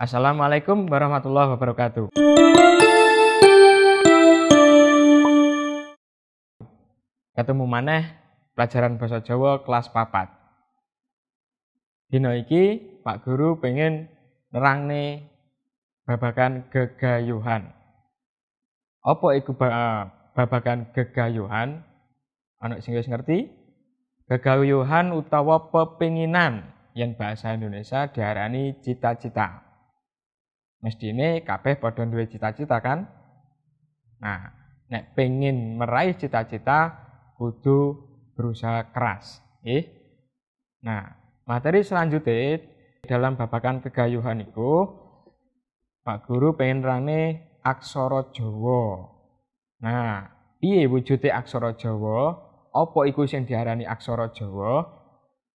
Assalamualaikum warahmatullahi wabarakatuh. Ketemu maneh pelajaran bahasa Jawa kelas papat. Dino iki Pak Guru pengen nerang nih babakan gegayuhan. Apa iku eh, babakan gegayuhan? Anak singgah ngerti? Gegayuhan utawa pepinginan yang bahasa Indonesia diarani cita-cita ini kabeh padha duwe cita-cita kan? Nah, nek pengin meraih cita-cita kudu berusaha keras, nggih. Nah, materi selanjutnya dalam babakan kegayuhan iku Pak Guru pengen rane aksara Jawa. Nah, piye wujude aksara Jawa? Apa iku sing diarani aksara Jawa?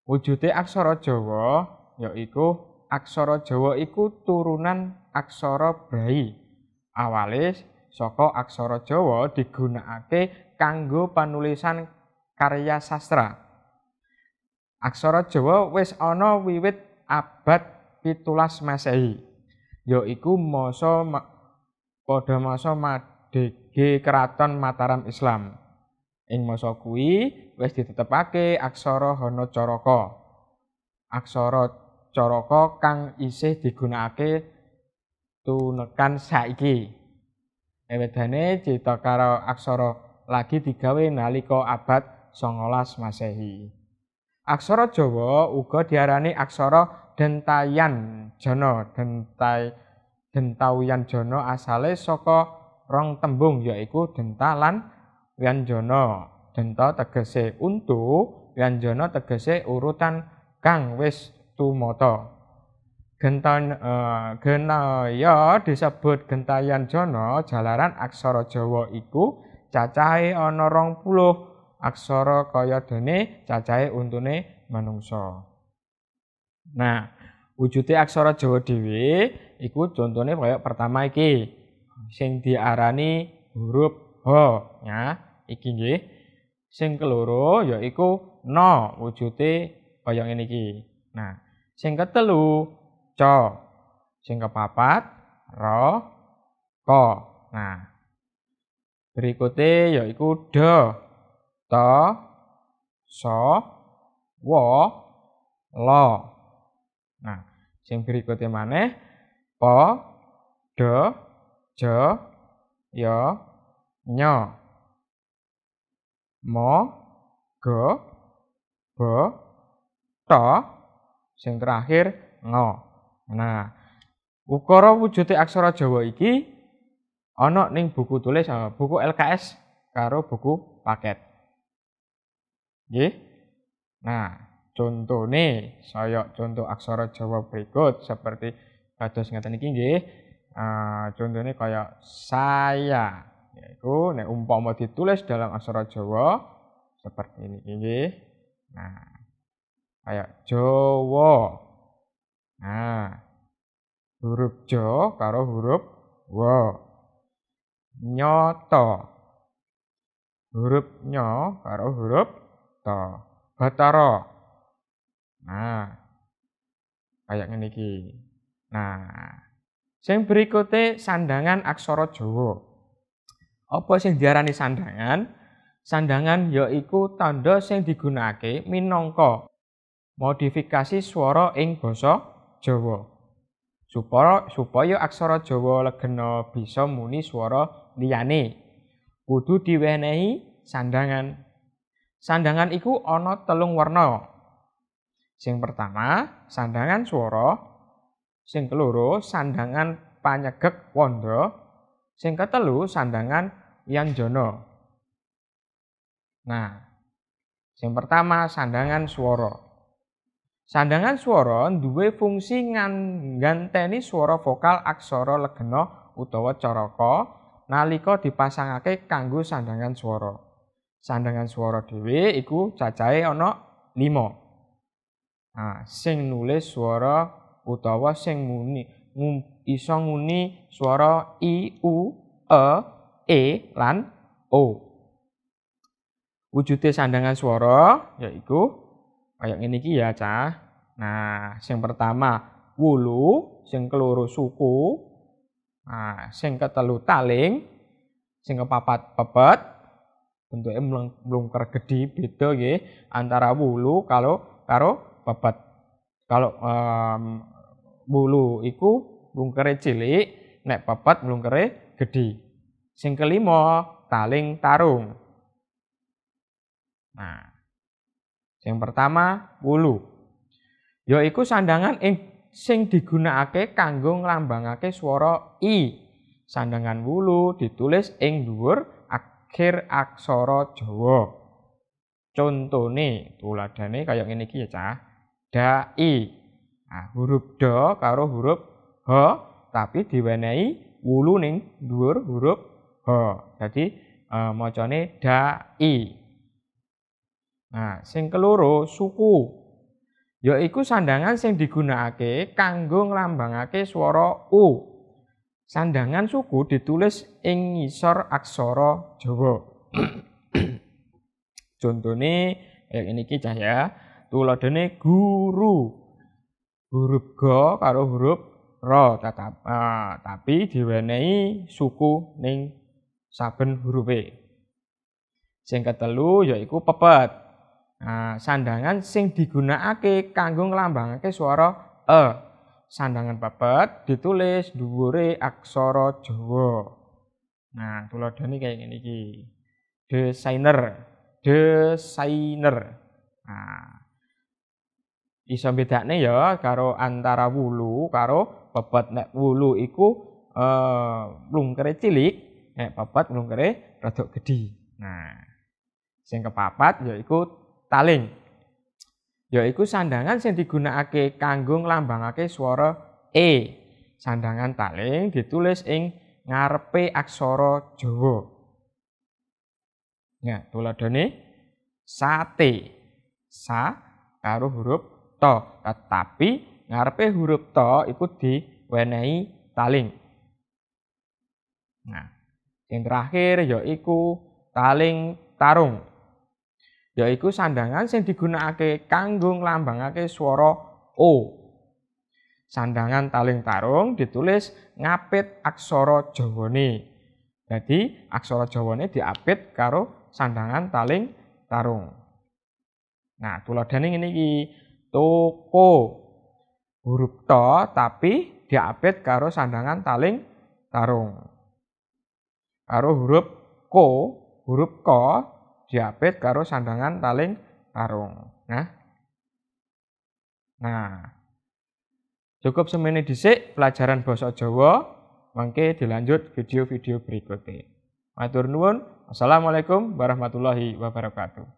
Wujude aksara Jawa yaiku aksara Jawa iku turunan aksara Brai. Awale saka aksara Jawa digunakake kanggo panulisan karya sastra. Aksara Jawa wis ana wiwit abad pitulas Masehi, yaiku masa ma pada masa madhege keraton Mataram Islam. Ing masa kuwi wis ditetepake aksara hono coroko. Aksara Caraka kang isih digunakake tunekan saiki. Ewedane cita karo aksara lagi digawe nalika abad 19 Masehi. Aksara Jawa uga diarani aksara Dentayan jono, Dentai Dentawian jono asale saka rong tembung yaiku denta lan wianjana. Denta tegese untu, wianjana tegese urutan kang wis tumata. Gentan, uh, genaya disebut gentayan Jono, jalaran aksara Jawa iku cacahe ana 20 aksara kaya dene cacahe untune manungsa. Nah, wujude aksara Jawa dhewe iku contone kaya pertama iki sing diarani huruf ho, ya iki nggih. Sing keloro yaiku no wujude kaya ngene iki. Nah, sing ketelu co. Sing kepapat ro ko. Nah, berikutnya yaitu do, to, so, wo, lo. Nah, sing berikutnya mana? Po, do, jo, yo, nyo. Mo, go, bo, to, sing terakhir ngo. Nah, ukara wujudnya aksara Jawa iki ono ning buku tulis eh, buku LKS karo buku paket. Nggih. Nah, contoh nih saya contoh aksara Jawa berikut seperti kados ngeten iki nggih. Eh, contoh nih kayak saya yaitu nek umpama ditulis dalam aksara Jawa seperti ini ini nah kayak Jawa Nah, huruf jo karo huruf wo. Nyoto. Huruf nyo karo huruf to. bataro Nah, kayak ngene iki. Nah, sing berikutnya sandangan aksara jowo Apa sing diarani sandangan? Sandangan yaiku tanda sing digunakake minongko modifikasi swara ing basa Jawa. Supaya supaya aksara Jawa legena bisa muni swara liyane, kudu diwenehi sandangan. Sandangan iku ana telung warna. Sing pertama, sandangan swara. Sing keloro, sandangan panyegek wanda. Sing ketelu, sandangan jono. Nah, sing pertama sandangan suara. Sandangan swara duwe fungsi ngganteni swara vokal aksara legena utawa caraka nalika dipasangake kanggo sandangan swara. Sandangan swara dhewe iku cacahe ana 5. Nah, sing nulis swara utawa sing muni ngum, iso nguni swara i, u, e, e lan o. Wujude sandangan swara yaiku kayak ini ki ya cah nah yang pertama wulu yang keluru suku nah yang ketelu taling yang kepapat pepet bentuknya belum belum gede beda ya antara wulu kalau karo pepet kalau um, itu iku kere cilik nek pepet kere gede sing kelima taling tarung nah yang pertama, wulu. Yaiku sandangan ing sing digunakake kanggo nglambangake swara i. Sandangan wulu ditulis ing dhuwur akhir aksara Jawa. Contone tuladane kaya ngene iki ya, Cah. Dai. Nah, huruf do karo huruf h tapi diwenehi wulu ning dhuwur huruf h. Dadi e, eh, macane dai. Nah, sing keloro suku. Yaiku sandangan sing digunakake kanggo nglambangake swara u. Sandangan suku ditulis ing ngisor aksara Jawa. Contone kaya ini cah ya. tuladene guru. Huruf ga karo huruf ra tetap, uh, eh, tapi diwenehi suku ning saben hurufe. Sing ketelu yaiku pepet. Nah, sandangan sing digunakake kanggo nglambangake swara e. Sandangan papat ditulis dhuwure aksara Jawa. Nah, tuladhane kaya ngene iki. Desainer, desainer. Nah, iso bedakne ya karo antara wulu karo pepet. Nek wulu iku eh lungkere cilik, nek pepet lungkere rada gedhi. Nah, sing kepapat yaiku taling. Yaiku sandangan sing digunakake kanggo nglambangake swara e. Sandangan taling ditulis ing ngarepe aksara Jawa. Ya, tuladane? sate. Sa karo huruf to, tetapi ngarepe huruf to iku diwenehi taling. Nah, yang terakhir yaiku taling tarung yaitu sandangan digunakan digunakake kanggo nglambangake swara O. Sandangan taling tarung ditulis ngapit aksara Jawane. Jadi aksara Jawane diapit karo sandangan taling tarung. Nah, tuladhane ngene iki. Toko. Huruf to tapi diapit karo sandangan taling tarung. Karo huruf ko, huruf ko diapit karo sandangan taling tarung. Nah. Nah. Cukup semene dhisik pelajaran basa Jawa, mangke dilanjut video-video berikutnya. Matur nuwun. Assalamualaikum warahmatullahi wabarakatuh.